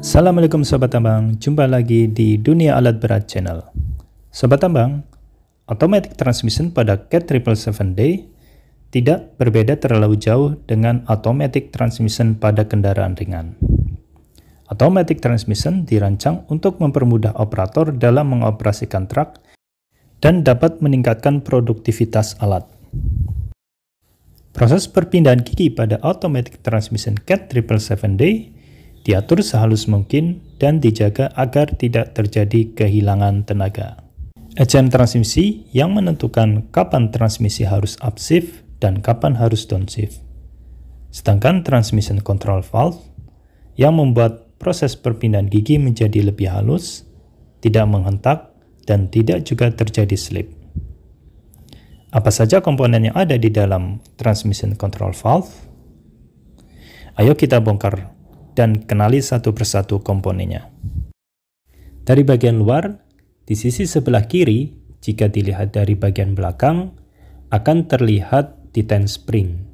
Assalamualaikum Sobat Tambang, jumpa lagi di Dunia Alat Berat Channel. Sobat Tambang, automatic transmission pada CAT 777D tidak berbeda terlalu jauh dengan automatic transmission pada kendaraan ringan. Automatic transmission dirancang untuk mempermudah operator dalam mengoperasikan truk dan dapat meningkatkan produktivitas alat. Proses perpindahan gigi pada automatic transmission CAT 777D diatur sehalus mungkin dan dijaga agar tidak terjadi kehilangan tenaga. ECM transmisi yang menentukan kapan transmisi harus upshift dan kapan harus downshift. Sedangkan transmission control valve yang membuat proses perpindahan gigi menjadi lebih halus, tidak menghentak, dan tidak juga terjadi slip. Apa saja komponen yang ada di dalam transmission control valve? Ayo kita bongkar dan kenali satu persatu komponennya. Dari bagian luar, di sisi sebelah kiri, jika dilihat dari bagian belakang, akan terlihat titan spring.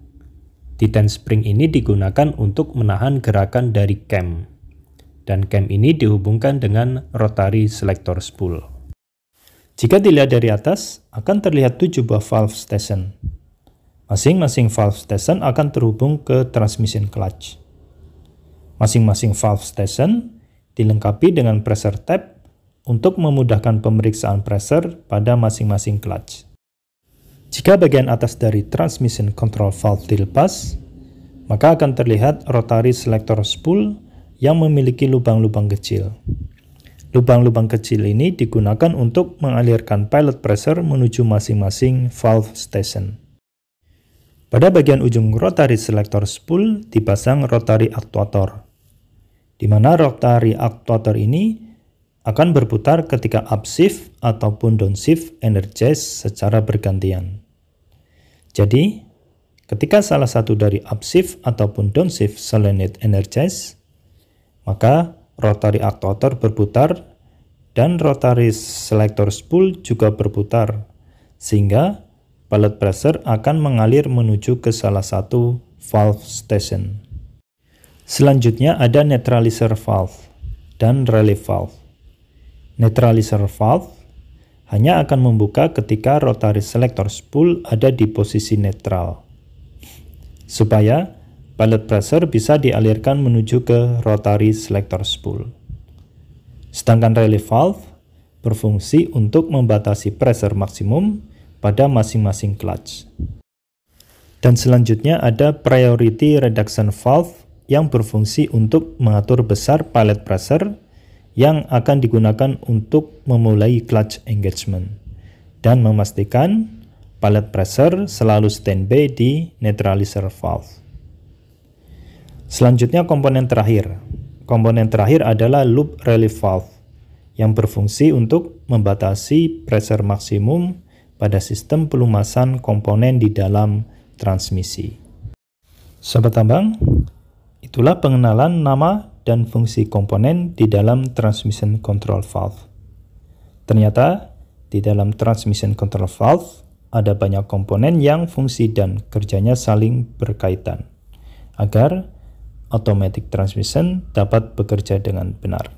Titan spring ini digunakan untuk menahan gerakan dari cam, dan cam ini dihubungkan dengan rotary selector spool. Jika dilihat dari atas, akan terlihat tujuh buah valve station. Masing-masing valve station akan terhubung ke transmission clutch. Masing-masing valve station dilengkapi dengan pressure tab untuk memudahkan pemeriksaan pressure pada masing-masing clutch. Jika bagian atas dari transmission control valve dilepas, maka akan terlihat rotary selector spool yang memiliki lubang-lubang kecil. Lubang-lubang kecil ini digunakan untuk mengalirkan pilot pressure menuju masing-masing valve station. Pada bagian ujung rotary selector spool dipasang rotary actuator di mana rotary actuator ini akan berputar ketika upshift ataupun downshift energize secara bergantian. Jadi, ketika salah satu dari upshift ataupun downshift selenit energize, maka rotary actuator berputar dan rotary selector spool juga berputar, sehingga pallet pressure akan mengalir menuju ke salah satu valve station. Selanjutnya ada netralizer valve dan relief valve. Netralizer valve hanya akan membuka ketika rotary selector spool ada di posisi netral. Supaya pallet pressure bisa dialirkan menuju ke rotary selector spool. Sedangkan relief valve berfungsi untuk membatasi pressure maksimum pada masing-masing clutch. Dan selanjutnya ada priority reduction valve yang berfungsi untuk mengatur besar palet pressure yang akan digunakan untuk memulai clutch engagement dan memastikan palet pressure selalu standby di neutralizer valve. Selanjutnya komponen terakhir. Komponen terakhir adalah loop relief valve yang berfungsi untuk membatasi pressure maksimum pada sistem pelumasan komponen di dalam transmisi. Sobat Tambang, Itulah pengenalan nama dan fungsi komponen di dalam transmission control valve. Ternyata, di dalam transmission control valve ada banyak komponen yang fungsi dan kerjanya saling berkaitan agar automatic transmission dapat bekerja dengan benar.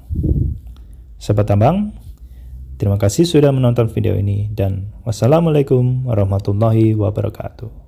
Sobat Tambang, terima kasih sudah menonton video ini dan wassalamualaikum warahmatullahi wabarakatuh.